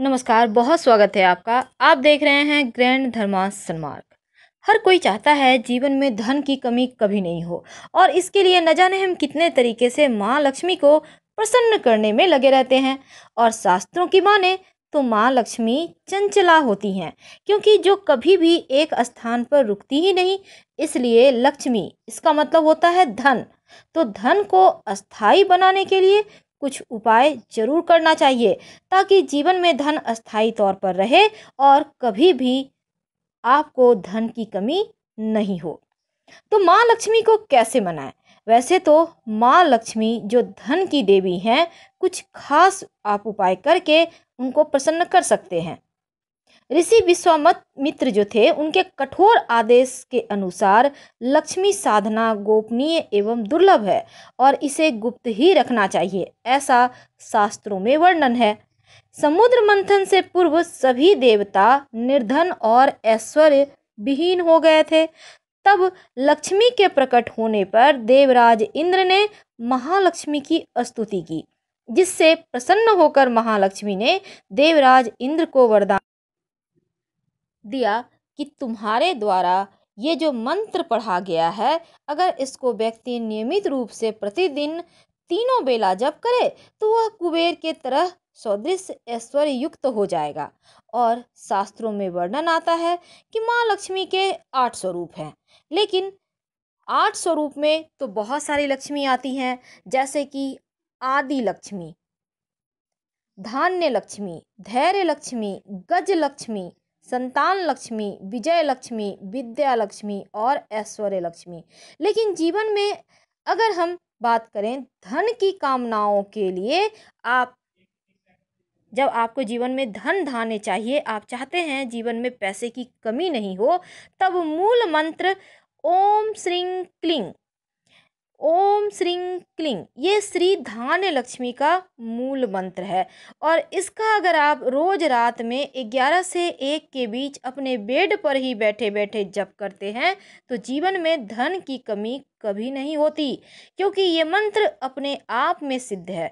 नमस्कार बहुत स्वागत है आपका आप देख रहे हैं ग्रैंड धर्मा सन्मार्ग हर कोई चाहता है जीवन में धन की कमी कभी नहीं हो और इसके लिए न जाने हम कितने तरीके से माँ लक्ष्मी को प्रसन्न करने में लगे रहते हैं और शास्त्रों की माने तो माँ लक्ष्मी चंचला होती हैं क्योंकि जो कभी भी एक स्थान पर रुकती ही नहीं इसलिए लक्ष्मी इसका मतलब होता है धन तो धन को अस्थाई बनाने के लिए कुछ उपाय जरूर करना चाहिए ताकि जीवन में धन अस्थायी तौर पर रहे और कभी भी आपको धन की कमी नहीं हो तो माँ लक्ष्मी को कैसे मनाएं वैसे तो माँ लक्ष्मी जो धन की देवी हैं कुछ खास आप उपाय करके उनको प्रसन्न कर सकते हैं ऋषि विश्वामत मित्र जो थे उनके कठोर आदेश के अनुसार लक्ष्मी साधना गोपनीय एवं दुर्लभ है और इसे गुप्त ही रखना चाहिए ऐसा शास्त्रों में वर्णन है समुद्र मंथन से पूर्व सभी देवता निर्धन और ऐश्वर्य विहीन हो गए थे तब लक्ष्मी के प्रकट होने पर देवराज इंद्र ने महालक्ष्मी की स्तुति की जिससे प्रसन्न होकर महालक्ष्मी ने देवराज इंद्र को वरदान दिया कि तुम्हारे द्वारा ये जो मंत्र पढ़ा गया है अगर इसको व्यक्ति नियमित रूप से प्रतिदिन तीनों बेला जप करे तो वह कुबेर के तरह सौदृश ऐश्वर्य युक्त हो जाएगा और शास्त्रों में वर्णन आता है कि माँ लक्ष्मी के आठ स्वरूप हैं लेकिन आठ स्वरूप में तो बहुत सारी लक्ष्मी आती हैं जैसे कि आदि लक्ष्मी धान्य लक्ष्मी धैर्य लक्ष्मी गज लक्ष्मी संतान लक्ष्मी विजय लक्ष्मी विद्या लक्ष्मी और ऐश्वर्य लक्ष्मी लेकिन जीवन में अगर हम बात करें धन की कामनाओं के लिए आप जब आपको जीवन में धन धाने चाहिए आप चाहते हैं जीवन में पैसे की कमी नहीं हो तब मूल मंत्र ओम श्रृंग क्लिंग ओम श्री क्लिंग ये श्री धान्य लक्ष्मी का मूल मंत्र है और इसका अगर आप रोज़ रात में ग्यारह से एक के बीच अपने बेड पर ही बैठे बैठे जप करते हैं तो जीवन में धन की कमी कभी नहीं होती क्योंकि ये मंत्र अपने आप में सिद्ध है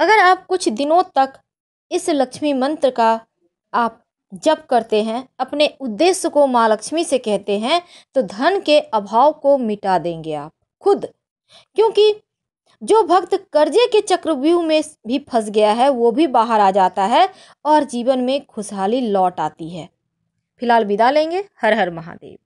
अगर आप कुछ दिनों तक इस लक्ष्मी मंत्र का आप जप करते हैं अपने उद्देश्य को माँ लक्ष्मी से कहते हैं तो धन के अभाव को मिटा देंगे आप खुद क्योंकि जो भक्त कर्जे के चक्रव्यूह में भी फंस गया है वो भी बाहर आ जाता है और जीवन में खुशहाली लौट आती है फिलहाल विदा लेंगे हर हर महादेव